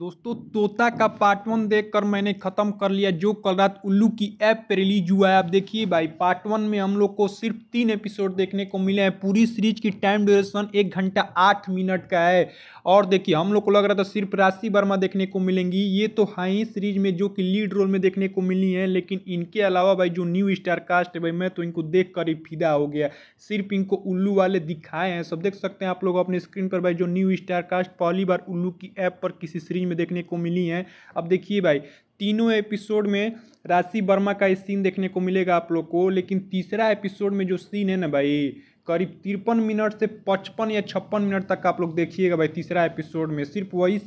दोस्तों तोता का पार्ट वन देख कर मैंने ख़त्म कर लिया जो कल रात उल्लू की ऐप पर रिलीज हुआ है आप देखिए भाई पार्ट वन में हम लोग को सिर्फ तीन एपिसोड देखने को मिले हैं पूरी सीरीज की टाइम ड्यूरेशन एक घंटा आठ मिनट का है और देखिए हम लोग को लग रहा था सिर्फ राशि वर्मा देखने को मिलेंगी ये तो हाई सीरीज में जो कि लीड रोल में देखने को मिली है लेकिन इनके अलावा भाई जो न्यू स्टार कास्ट है भाई मैं तो इनको देख कर ही फिदा हो गया सिर्फ इनको उल्लू वाले दिखाए हैं सब देख सकते हैं आप लोग अपने स्क्रीन पर भाई जो न्यू स्टार कास्ट पहली बार उल्लू की ऐप पर किसी सीरीज में देखने को मिली हैं अब देखिए भाई तीनों एपिसोड में राशि वर्मा का सीन देखने को मिलेगा आप लोग को लेकिन तीसरा एपिसोड में जो सीन है ना भाई करीब तिरपन मिनट से पचपन या छप्पन मिनट तक आप लोग देखिएगा भाई तीसरा एपिसोड में सिर्फ वही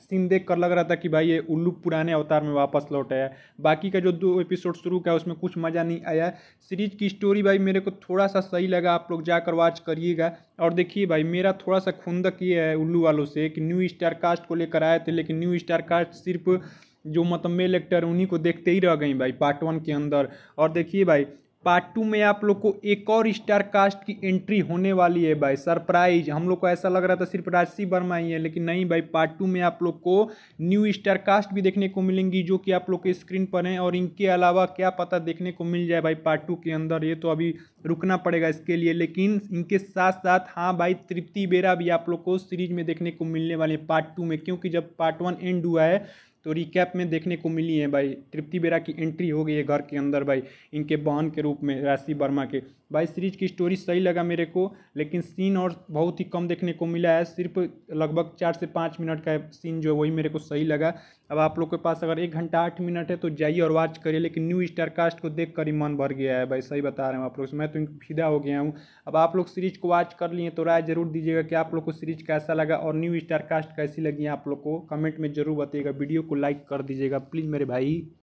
सीन देख कर लग रहा था कि भाई ये उल्लू पुराने अवतार में वापस लौट आया बाकी का जो दो एपिसोड शुरू का उसमें कुछ मज़ा नहीं आया सीरीज की स्टोरी भाई मेरे को थोड़ा सा सही लगा आप लोग जाकर वॉच करिएगा और देखिए भाई मेरा थोड़ा सा खुंदक ये है उल्लू वालों से कि न्यू स्टार कास्ट को लेकर आए थे लेकिन न्यू स्टार कास्ट सिर्फ जो मतलब मेल एक्टर उन्हीं को देखते ही रह गई भाई पार्ट वन के अंदर और देखिए भाई पार्ट टू में आप लोग को एक और स्टार कास्ट की एंट्री होने वाली है भाई सरप्राइज हम लोग को ऐसा लग रहा था सिर्फ राशि वर्मा ही है लेकिन नहीं भाई पार्ट टू में आप लोग को न्यू स्टार कास्ट भी देखने को मिलेंगी जो कि आप लोग के स्क्रीन पर हैं और इनके अलावा क्या पता देखने को मिल जाए भाई पार्ट टू के अंदर ये तो अभी रुकना पड़ेगा इसके लिए लेकिन इनके साथ साथ हाँ भाई तृप्ति बेरा भी आप लोग को सीरीज में देखने को मिलने वाले पार्ट टू में क्योंकि जब पार्ट वन एंड हुआ है तो रिकैप में देखने को मिली है भाई तृप्ति बेरा की एंट्री हो गई है घर के अंदर भाई इनके बहन के रूप में राशि वर्मा के भाई सीरीज की स्टोरी सही लगा मेरे को लेकिन सीन और बहुत ही कम देखने को मिला है सिर्फ लगभग चार से पाँच मिनट का सीन जो है वही मेरे को सही लगा अब आप लोग के पास अगर एक घंटा आठ मिनट है तो जाइए और वॉच करिए लेकिन न्यू स्टार कास्ट को देख कर ही मन भर गया है भाई सही बता रहे हूँ आप लोग से मैं तो फिदा हो गया हूँ अब आप लोग सीरीज को वॉच कर लिए तो राय जरूर दीजिएगा कि आप लोग को सीरीज कैसा लगा और न्यू स्टार कास्ट कैसी लगी आप लोग को कमेंट में जरूर बताइएगा वीडियो को लाइक कर दीजिएगा प्लीज़ मेरे भाई